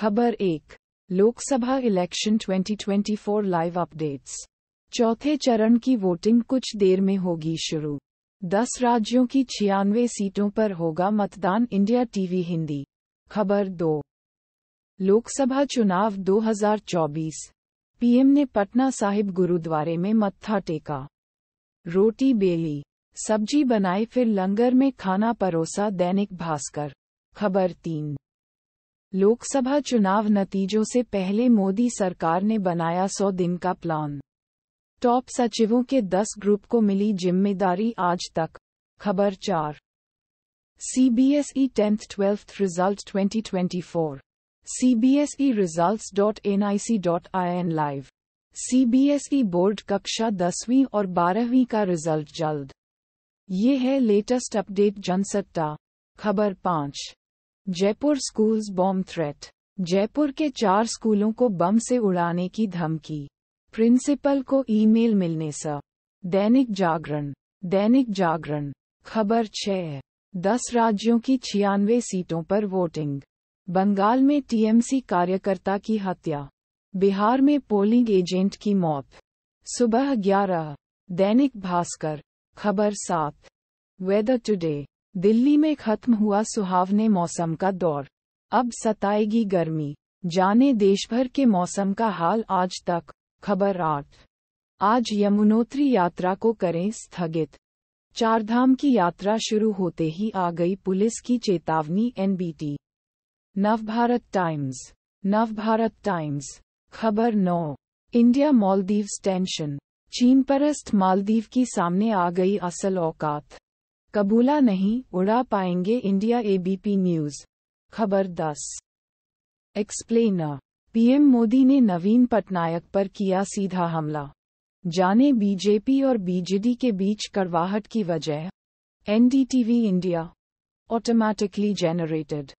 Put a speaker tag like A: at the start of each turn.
A: खबर एक Lok Sabha election 2024 live updates चौथे चरण की वोटिंग कुछ देर में होगी शुरू दस राज्यों की छियानवे सीटों पर होगा मतदान इंडिया टीवी हिंदी खबर दो लोकसभा चुनाव 2024 पीएम ने पटना साहिब गुरुद्वारे में मत्था टेका रोटी बेली सब्जी बनाई फिर लंगर में खाना परोसा दैनिक भास्कर खबर तीन लोकसभा चुनाव नतीजों से पहले मोदी सरकार ने बनाया सौ दिन का प्लान टॉप सचिवों के दस ग्रुप को मिली जिम्मेदारी आज तक खबर चार CBSE e tenth twelfth result 2024 CBSE result dot N I C dot I N live CBSE e board कक्षा दसवीं और बारहवीं का रिजल्ट जल्द ये है लेटेस्ट अपडेट जनसत्ता खबर पाँच Jaipur schools bomb threat Jaipur के चार स्कूलों को बम से उड़ाने की धमकी प्रिंसिपल को ईमेल मिलने से दैनिक जागरण दैनिक जागरण खबर छः दस राज्यों की छियानवे सीटों पर वोटिंग बंगाल में टीएमसी कार्यकर्ता की हत्या बिहार में पोलिंग एजेंट की मौत सुबह ग्यारह दैनिक भास्कर खबर सात वेदर टुडे दिल्ली में खत्म हुआ सुहावने मौसम का दौर अब सताएगी गर्मी जाने देशभर के मौसम का हाल आज तक खबर आठ आज यमुनोत्री यात्रा को करें स्थगित चारधाम की यात्रा शुरू होते ही आ गई पुलिस की चेतावनी NBT Navbharat Times Navbharat Times खबर नौ इंडिया मालदीव्स टेंशन चीन परस्त मालदीव की सामने आ गई असल औकात कबूला नहीं उड़ा पाएंगे इंडिया एबीपी न्यूज खबर 10 एक्सप्लेनर पीएम मोदी ने नवीन पटनायक पर किया सीधा हमला जाने बीजेपी और बीजेडी के बीच कड़वाहट की वजह एनडीटीवी इंडिया ऑटोमेटिकली जेनरेटेड